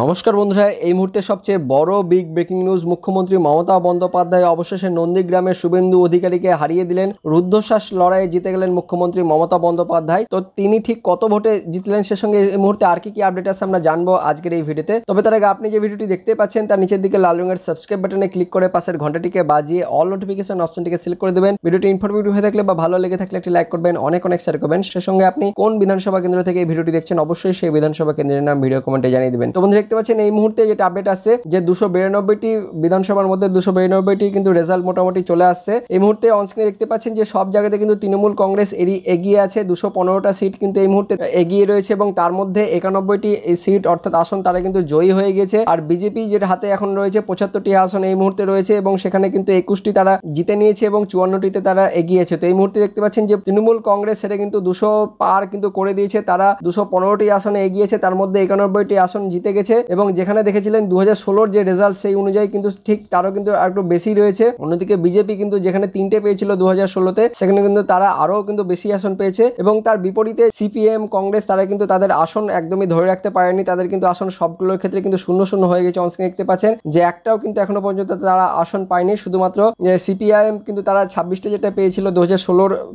নমস্কার বন্ধুরা এই মুহূর্তে সবচেয়ে বড় বিগ ব্রেকিং নিউজ মুখ্যমন্ত্রী মমতা বন্দ্যোপাধ্যায় অবশেষে নন্দীগ্রামে শুভেন্দু অধিকারীকে হারিয়ে দিলেন রুদ্ধশ্বাস লড়াইয়ে জিতে গেলেন মুখ্যমন্ত্রী মমতা বন্দ্যোপাধ্যায় তো তিনি ঠিক কত ভোটে জিতলেন সে সঙ্গে এই মুহূর্তে আর কি কি আপডেট আছে আমরা জানবো আজকের এই ভিডিওতে তবে তার আগে আপনি যে ভিডিওটি দেখতে পাচ্ছেন তার নিচের দিকে লাল রঙের সাবস্ক্রাইব বাটনে ক্লিক করে পাশের ঘন্টাটিকে বাজিয়ে অল নোটিফিকেশন অপশনটিকে সিলেক্ট করে দেবেন ভিডিওটি ইনফরমেটিভ হয়ে থাকলে বা ভালো লেগে থাকলে একটি লাইক করবেন অনেক অনেক শেয়ার করবেন সে সঙ্গে আপনি কোন বিধানসভা কেন্দ্র থেকে এই ভিডিওটি দেখছেন অবশ্যই সেই বিধানসভা কেন্দ্রের নাম ভিডিও কমেন্টে জানিয়ে দেবেন তো বন্ধুরা দেখতে পাচ্ছেন এই মুহূর্তে যেটা আপডেট আছে যে দুশো বিরানব্বইটি বিধানসভার মধ্যে দুশো বিরানব্বইটি কিন্তু রেজাল্ট মোটামুটি চলে আসছে এই মুহূর্তে অনস্ক্রিনে দেখতে পাচ্ছেন যে সব জায়গাতে কিন্তু তৃণমূল কংগ্রেস এরই এগিয়ে আছে দুশো পনেরোটা সিট কিন্তু এই মুহূর্তে এগিয়ে রয়েছে এবং তার মধ্যে একানব্বইটি সিট অর্থাৎ আসন তারা কিন্তু জয়ী হয়ে গেছে আর বিজেপি যেটা হাতে এখন রয়েছে পঁচাত্তরটি আসন এই মুহূর্তে রয়েছে এবং সেখানে কিন্তু একুশটি তারা জিতে নিয়েছে এবং চুয়ান্নটিতে তারা এগিয়েছে তো এই মুহূর্তে দেখতে পাচ্ছেন যে তৃণমূল কংগ্রেস সেটা কিন্তু দুশো পার কিন্তু করে দিয়েছে তারা দুশো পনেরোটি আসনে এগিয়েছে তার মধ্যে একানব্বইটি আসন জিতে গেছে রয়েছে এবং যেখানে দেখেছিলেন দু হাজার যে রেজাল্ট সেই অনুযায়ী কিন্তু ঠিক তারও কিন্তু একটু বেশি রয়েছে অন্যদিকে বিজেপি কিন্তু যেখানে তিনটে পেয়েছিল দু হাজার সেখানে কিন্তু তারা আরও কিন্তু বেশি আসন পেয়েছে এবং তার বিপরীতে সিপিএম কংগ্রেস তারা কিন্তু তাদের আসন একদমই ধরে রাখতে পারেনি তাদের কিন্তু আসন সবগুলোর ক্ষেত্রে কিন্তু শূন্য শূন্য হয়ে গেছে অনস্ক্রিন দেখতে পাচ্ছেন যে একটাও কিন্তু এখনো পর্যন্ত তারা আসন পায়নি শুধুমাত্র সিপিআইএম কিন্তু তারা ছাব্বিশটা যেটা পেয়েছিল দু হাজার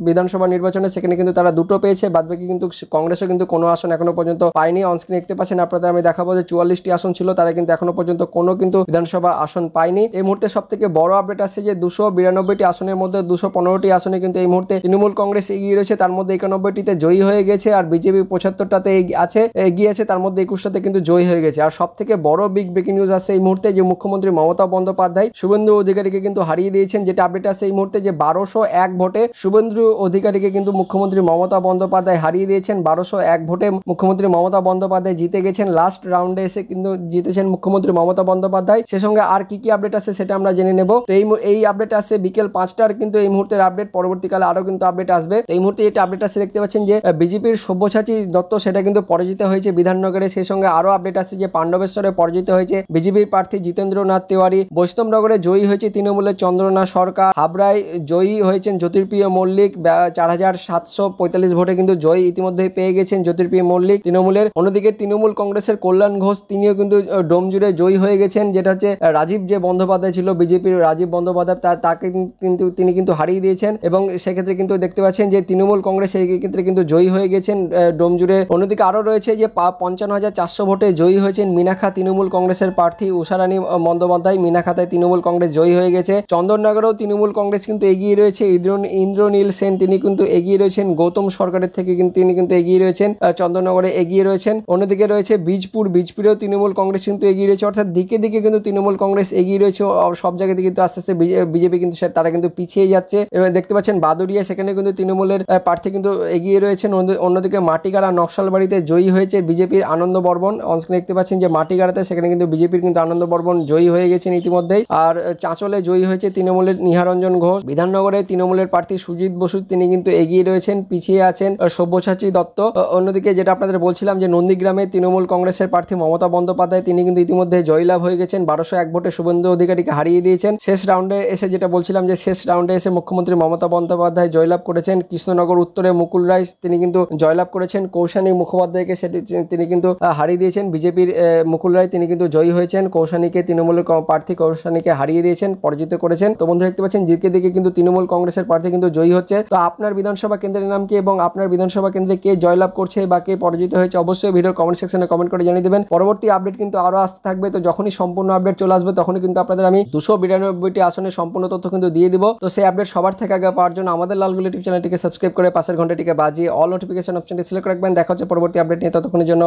বিধানসভা নির্বাচনে সেখানে কিন্তু তারা দুটো পেয়েছে বাদবাকি কিন্তু কংগ্রেসও কিন্তু কোনো আসন এখনো পর্যন্ত পায়নি অনস্ক্রিন দেখতে পাচ্ছেন আপনাদের আমি দেখাবো যে চুয়াল্লিশ চল্লিশটি আসন ছিল তারা কিন্তু এখনো পর্যন্ত কোনো কিন্তু বিধানসভা আসন পায়নি এই মুহূর্তে সব থেকে বড় আপডেট আছে যে দুশো বিরানব্বইটি আসনের মধ্যে দুশো পনেরোটি আসনে কিন্তু এই মুহূর্তে তৃণমূল কংগ্রেস এগিয়ে রয়েছে তার মধ্যে একানব্বইটিতে জয়ী হয়ে গেছে আর বিজেপি পঁচাত্তরটাতে আছে এগিয়ে আছে তার মধ্যে একুশটাতে কিন্তু জয়ী হয়ে গেছে আর সব থেকে বড় বিগ ব্রেকিং নিউজ আছে এই মুহূর্তে যে মুখ্যমন্ত্রী মমতা বন্দ্যোপাধ্যায় শুভেন্দু অধিকারীকে কিন্তু হারিয়ে দিয়েছেন যেটা আপডেট আছে এই মুহূর্তে যে বারোশো এক ভোটে শুভেন্দু অধিকারীকে কিন্তু মুখ্যমন্ত্রী মমতা বন্দ্যোপাধ্যায় হারিয়ে দিয়েছেন বারোশো এক ভোটে মুখ্যমন্ত্রী মমতা বন্দ্যোপাধ্যায় জিতে গেছেন লাস্ট রাউন্ডে এসে রেসে কিন্তু জিতেছেন মুখ্যমন্ত্রী মমতা বন্দ্যোপাধ্যায় সে সঙ্গে আর কি কি আপডেট আছে সেটা আমরা জেনে নেব তো এই এই আপডেট আছে বিকেল পাঁচটার কিন্তু এই মুহূর্তের আপডেট পরবর্তীকালে আরও কিন্তু আপডেট আসবে এই মুহূর্তে যেটা আপডেট আছে দেখতে পাচ্ছেন যে বিজেপির সব্যসাচী দত্ত সেটা কিন্তু পরাজিত হয়েছে বিধাননগরে সেই সঙ্গে আরও আপডেট আসছে যে পাণ্ডবেশ্বরে পরাজিত হয়েছে বিজেপির প্রার্থী জিতেন্দ্রনাথ তিওয়ারি বৈষ্ণবনগরে জয়ী হয়েছে তৃণমূলের চন্দ্রনাথ সরকার হাবড়ায় জয়ী হয়েছেন জ্যোতির্প্রিয় মল্লিক চার হাজার সাতশো পঁয়তাল্লিশ ভোটে কিন্তু জয়ী ইতিমধ্যেই পেয়ে গেছেন জ্যোতির্প্রিয় মল্লিক তৃণমূলের অন্যদিকে তৃণমূল কংগ্রেসের কল্যাণ ঘোষ ঘোষ তিনিও কিন্তু ডোম জুড়ে জয়ী হয়ে গেছেন যেটা হচ্ছে রাজীব যে বন্দ্যোপাধ্যায় ছিল বিজেপির রাজীব বন্দ্যোপাধ্যায় তাকে কিন্তু তিনি কিন্তু হারিয়ে দিয়েছেন এবং সেক্ষেত্রে কিন্তু দেখতে পাচ্ছেন যে তৃণমূল কংগ্রেস সেই ক্ষেত্রে কিন্তু জয়ী হয়ে গেছেন ডোম জুড়ে অন্যদিকে আরও রয়েছে যে পঞ্চান্ন হাজার চারশো ভোটে জয়ী হয়েছেন মিনাখা তৃণমূল কংগ্রেসের প্রার্থী উষারানী বন্দ্যোপাধ্যায় মিনাখাতায় তৃণমূল কংগ্রেস জয়ী হয়ে গেছে চন্দননগরেও তৃণমূল কংগ্রেস কিন্তু এগিয়ে রয়েছে ইন্দ্রন ইন্দ্রনীল সেন তিনি কিন্তু এগিয়ে রয়েছেন গৌতম সরকারের থেকে কিন্তু তিনি কিন্তু এগিয়ে রয়েছেন চন্দননগরে এগিয়ে রয়েছেন অন্যদিকে রয়েছে বীজপুর বিজপুর ভোটেও তৃণমূল কংগ্রেস কিন্তু এগিয়ে রয়েছে অর্থাৎ দিকে দিকে কিন্তু তৃণমূল কংগ্রেস এগিয়ে রয়েছে সব জায়গাতে কিন্তু আস্তে আস্তে বিজেপি কিন্তু তারা কিন্তু পিছিয়ে যাচ্ছে এবার দেখতে পাচ্ছেন বাদুরিয়া সেখানে কিন্তু তৃণমূলের প্রার্থী কিন্তু এগিয়ে রয়েছেন অন্যদিকে মাটিগাড়া নকশালবাড়িতে জয়ী হয়েছে বিজেপির আনন্দ বর্মন দেখতে পাচ্ছেন যে মাটিগাড়াতে সেখানে কিন্তু বিজেপির কিন্তু আনন্দ বর্মন জয়ী হয়ে গেছেন ইতিমধ্যেই আর চাঁচলে জয়ী হয়েছে তৃণমূলের নিহারঞ্জন ঘোষ বিধাননগরে তৃণমূলের প্রার্থী সুজিত বসু তিনি কিন্তু এগিয়ে রয়েছেন পিছিয়ে আছেন সব্যসাচী দত্ত অন্যদিকে যেটা আপনাদের বলছিলাম যে নন্দীগ্রামে তৃণমূল কংগ্রেসের প্রার্থী মমতা মমতা বন্দ্যোপাধ্যায় তিনি কিন্তু ইতিমধ্যে জয়লাভ হয়ে গেছেন বারোশো এক ভোটে শুভেন্দু অধিকারীকে হারিয়ে দিয়েছেন শেষ রাউন্ডে এসে যেটা বলছিলাম যে শেষ রাউন্ডে এসে মুখ্যমন্ত্রী মমতা বন্দ্যোপাধ্যায় জয়লাভ করেছেন কৃষ্ণনগর উত্তরে মুকুল রায় তিনি কিন্তু জয়লাভ করেছেন কৌশানী মুখোপাধ্যায়কে সেটি তিনি কিন্তু হারিয়ে দিয়েছেন বিজেপির মুকুল রায় তিনি কিন্তু জয়ী হয়েছেন কৌশানীকে তৃণমূলের প্রার্থী কৌশানীকে হারিয়ে দিয়েছেন পরাজিত করেছেন তো বন্ধু দেখতে পাচ্ছেন দিকে দিকে কিন্তু তৃণমূল কংগ্রেসের প্রার্থী কিন্তু জয়ী হচ্ছে তো আপনার বিধানসভা কেন্দ্রের নাম কি এবং আপনার বিধানসভা কেন্দ্রে কে জয়লাভ করছে বা কে পরাজিত হয়েছে অবশ্যই ভিডিও কমেন্ট সেকশনে কমেন্ট করে জানিয়ে দেবেন পরবর্তী পরবর্তী আপডেট কিন্তু আরও আসতে থাকবে তো যখনই সম্পূর্ণ আপডেট চলে আসবে তখনই কিন্তু আপনাদের আমি দুশো বিরানব্বইটি আসনের সম্পূর্ণ তথ্য কিন্তু দিয়ে দিব তো সেই আপডেট সবার থেকে আগে পাওয়ার জন্য আমাদের লালগুলি টিপ চ্যানেলটিকে সাবস্ক্রাইব করে পাশের ঘন্টাটিকে বাজিয়ে অল নোটিফিকেশন অপশনটি সিলেক্ট রাখবেন দেখা হচ্ছে পরবর্তী আপডেট নিয়ে ততক্ষণের জন্য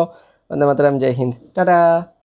বন্দে মাতারাম জয় হিন্দ টাটা